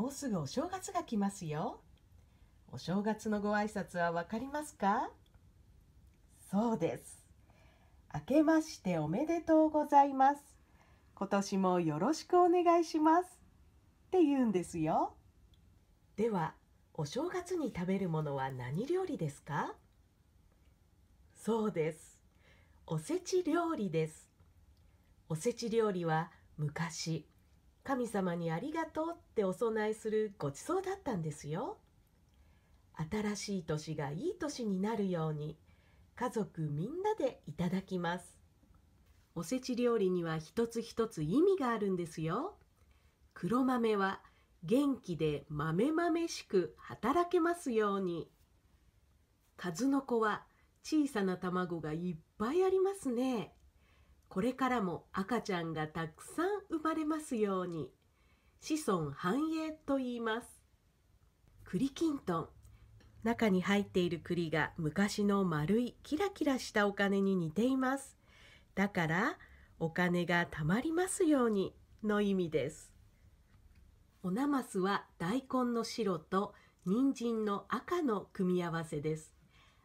もうすぐお正月が来ますよ。お正月のご挨拶はわかりますかそうです。明けましておめでとうございます。今年もよろしくお願いします。って言うんですよ。では、お正月に食べるものは何料理ですかそうです。おせち料理です。おせち料理は昔、神様にありがとうってお供えするごちそうだったんですよ新しい年がいい年になるように家族みんなでいただきますおせち料理には一つ一つ意味があるんですよ黒豆は元気で豆豆しく働けますように数の子は小さな卵がいっぱいありますねこれからも赤ちゃんがたくさん生まれますように子孫繁栄と言います栗きんとん中に入っている栗が昔の丸いキラキラしたお金に似ていますだからお金が貯まりますようにの意味ですおなますは大根の白と人参の赤の組み合わせです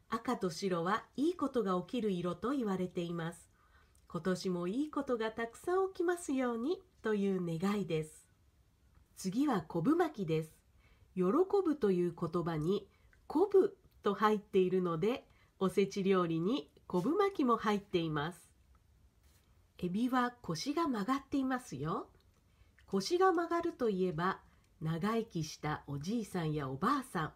赤と白はいいことが起きる色と言われています今年もいいことがたくさん起きますようにという願いです次は昆布巻きです喜ぶという言葉に昆布と入っているのでおせち料理に昆布巻きも入っていますエビは腰が曲がっていますよ腰が曲がるといえば長生きしたおじいさんやおばあさん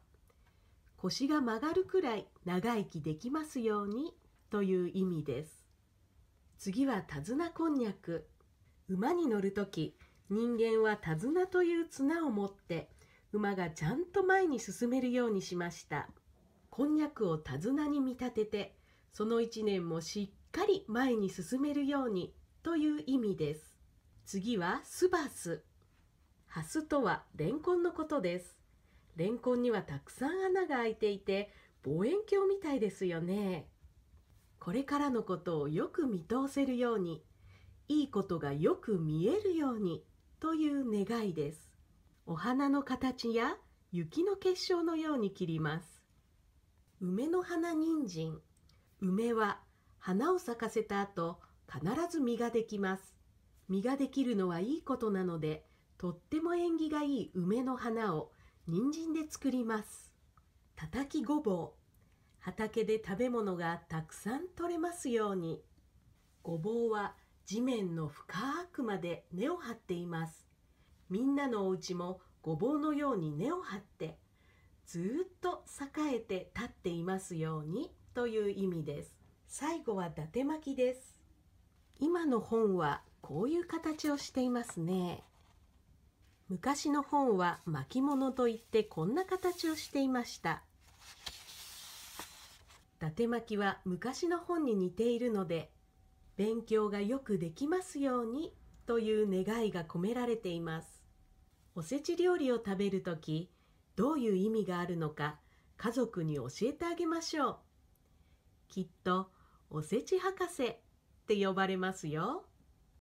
腰が曲がるくらい長生きできますようにという意味です次は手綱こんにゃく馬に乗る時人間は手綱という綱を持って馬がちゃんと前に進めるようにしましたこんにゃくを手綱に見立ててその1年もしっかり前に進めるようにという意味です次はすばす。ハスとはレンコンのことです。レンコンにはたくさん穴が開いていて望遠鏡みたいですよね。これからのことをよく見通せるようにいいことがよく見えるようにという願いですお花の形や雪の結晶のように切ります梅の花人参梅は花を咲かせた後必ず実ができます実ができるのはいいことなのでとっても縁起がいい梅の花を人参で作ります叩きごぼう畑で食べ物がたくさん取れますようにごぼうは地面の深くまで根を張っていますみんなのお家もごぼうのように根を張ってずっと栄えて立っていますようにという意味です最後は伊達巻きです今の本はこういう形をしていますね昔の本は巻物といってこんな形をしていました伊達巻は昔の本に似ているので勉強がよくできますようにという願いが込められていますおせち料理を食べるときどういう意味があるのか家族に教えてあげましょうきっとおせち博士って呼ばれますよ。